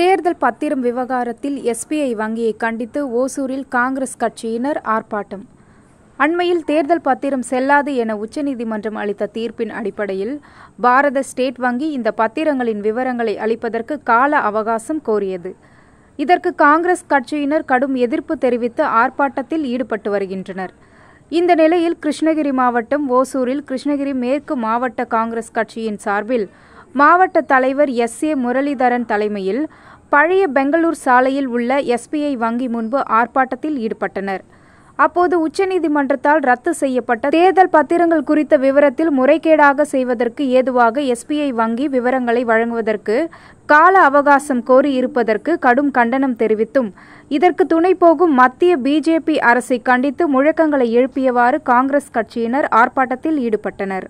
தேர்தல் பத்திரம் விவகாரத்தில் எஸ்பிஐ வங்கியை கண்டித்து ஓசூரில் காங்கிரஸ் கட்சியினர் ஆர்ப்பாட்டம் அண்மையில் தேர்தல் பத்திரம் செல்லாது என உச்சநீதிமன்றம் அளித்த தீர்ப்பின் அடிப்படையில் பாரத ஸ்டேட் வங்கி இந்த பத்திரங்களின் விவரங்களை அளிப்பதற்கு கால அவகாசம் கோரியது இதற்கு காங்கிரஸ் கட்சியினர் கடும் எதிர்ப்பு தெரிவித்து ஆர்ப்பாட்டத்தில் ஈடுபட்டு வருகின்றனர் இந்த நிலையில் கிருஷ்ணகிரி மாவட்டம் ஓசூரில் கிருஷ்ணகிரி மேற்கு மாவட்ட காங்கிரஸ் கட்சியின் சார்பில் மாவட்ட தலைவர் எஸ் ஏ முரளிதரன் தலைமையில் பழைய பெங்களூர் சாலையில் உள்ள எஸ்பிஐ வங்கி முன்பு ஆர்ப்பாட்டத்தில் ஈடுபட்டனர் அப்போது உச்சநீதிமன்றத்தால் ரத்து செய்யப்பட்ட தேர்தல் பத்திரங்கள் குறித்த விவரத்தில் முறைகேடாக செய்வதற்கு ஏதுவாக எஸ்பிஐ வங்கி விவரங்களை வழங்குவதற்கு கால அவகாசம் கோரி இருப்பதற்கு கடும் கண்டனம் தெரிவித்தும் இதற்கு துணை போகும் மத்திய பிஜேபி அரசை கண்டித்து முழக்கங்களை எழுப்பியவாறு காங்கிரஸ் கட்சியினர் ஆர்ப்பாட்டத்தில் ஈடுபட்டனர்